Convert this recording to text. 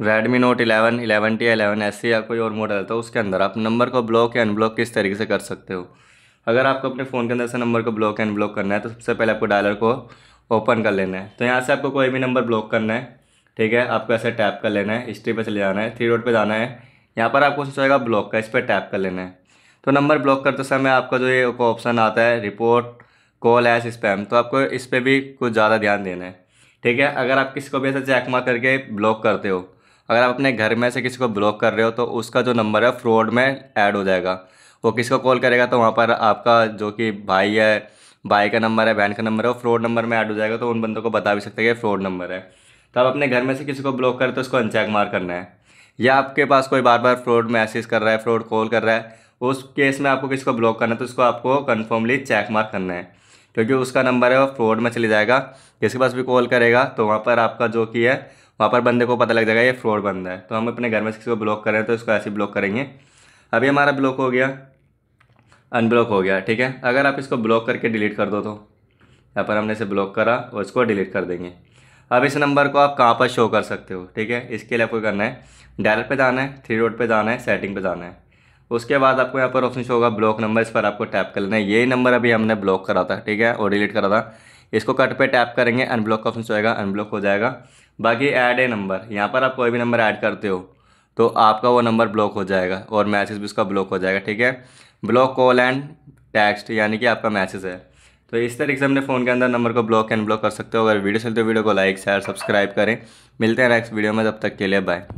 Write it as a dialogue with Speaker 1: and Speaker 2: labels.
Speaker 1: Redmi Note 11, eleven T eleven ऐसे या कोई और मॉडल था तो उसके अंदर आप नंबर को ब्लॉक या अनब्लॉक किस तरीके से कर सकते हो अगर आपको अपने फ़ोन के अंदर से नंबर को ब्लॉक या अनब्लॉक करना है तो सबसे पहले आपको डायलर को ओपन कर लेना है तो यहाँ से आपको कोई भी नंबर ब्लॉक करना है ठीक है आपको ऐसे टैप कर लेना है हिस्ट्री पर चले जाना है थ्री रोड पर जाना है यहाँ पर आपको सोचेगा ब्लॉक का इस पर टैप कर लेना है तो नंबर ब्लॉक करते समय आपका जो ये ऑप्शन आता है रिपोर्ट कॉल एस स्पैम तो आपको इस पर भी कुछ ज़्यादा ध्यान देना है ठीक है अगर आप किसी को भी ऐसा चेक मार करके ब्लॉक करते हो अगर आप अपने घर में से किसी को ब्लॉक कर रहे हो तो उसका जो नंबर है फ्रॉड में ऐड हो जाएगा वो किसको कॉल करेगा तो वहाँ पर आपका जो कि भाई है भाई का नंबर है बहन का नंबर है वो फ्रॉड नंबर में ऐड हो जाएगा तो उन बंदों को बता भी सकते हैं कि फ्रॉड नंबर है तो आप अपने घर में से किसी को ब्लॉक करें तो उसको अनचेक मार करना है या आपके पास कोई बार बार फ्रॉड मैसेज कर रहा है फ्रॉड कॉल कर रहा है उस केस में आपको किसी को ब्लॉक करना है तो उसको आपको कन्फर्मली चेक मार करना है क्योंकि उसका नंबर है वो फ्रॉड में चले जाएगा किसी के पास भी कॉल करेगा तो वहाँ पर आपका जो कि है वहाँ पर बंदे को पता लग जाएगा ये फ्रॉड बंदा है तो हम अपने घर में किसी को ब्लॉक कर रहे हैं तो इसको ऐसे ब्लॉक करेंगे अभी हमारा ब्लॉक हो गया अनब्लॉक हो गया ठीक है अगर आप इसको ब्लॉक करके डिलीट कर दो तो यहाँ पर हमने इसे ब्लॉक करा और इसको डिलीट कर देंगे अब इस नंबर को आप कहाँ पर शो कर सकते हो ठीक है इसके लिए आपको करना है डायरेक्ट पे जाना है थ्री रोड पे जाना है सेटिंग पे जाना है उसके बाद आपको यहाँ पर ऑप्शन शो होगा ब्लॉक नंबर इस पर आपको टैप कर लेना है यही नंबर अभी हमने ब्लॉक करा था ठीक है और डिलीट करा था इसको कट पर टैप करेंगे अनब्लॉक का ऑप्शन होएगा अनब्लॉक हो जाएगा बाकी ऐड ए नंबर यहाँ पर आप कोई भी नंबर ऐड करते हो तो आपका वो नंबर ब्लॉक हो जाएगा और मैसेज भी उसका ब्लॉक हो जाएगा ठीक है ब्लॉक कॉल एंड टेक्स्ट यानी कि आपका मैसेज है तो इस तरीके से अपने फ़ोन के अंदर नंबर को ब्लॉक एंड ब्लॉक कर सकते हो अगर वीडियो चलते हो वीडियो को लाइक शेयर सब्सक्राइब करें मिलते हैं नेक्स्ट वीडियो में तब तक के लिए बाय